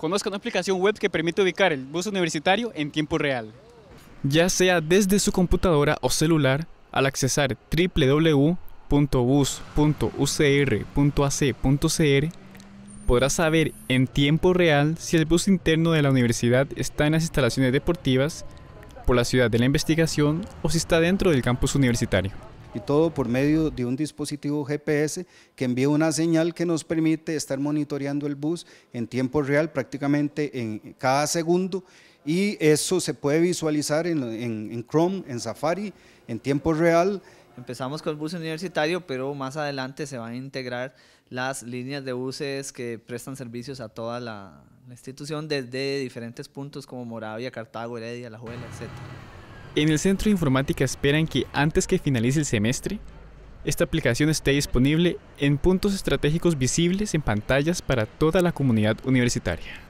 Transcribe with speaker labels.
Speaker 1: Conozca una aplicación web que permite ubicar el bus universitario en tiempo real. Ya sea desde su computadora o celular, al accesar www.bus.ucr.ac.cr, podrá saber en tiempo real si el bus interno de la universidad está en las instalaciones deportivas, por la ciudad de la investigación o si está dentro del campus universitario
Speaker 2: y todo por medio de un dispositivo GPS que envía una señal que nos permite estar monitoreando el bus en tiempo real, prácticamente en cada segundo y eso se puede visualizar en, Chrome, en Safari, en tiempo real.
Speaker 3: Empezamos con el bus universitario, pero más adelante se van a integrar las líneas de buses que prestan servicios a toda la, institución desde diferentes puntos como Moravia, Cartago, Heredia, La Juela, etcétera.
Speaker 1: En el Centro de Informática esperan que antes que finalice el semestre, esta aplicación esté disponible en puntos estratégicos visibles en pantallas para toda la comunidad universitaria.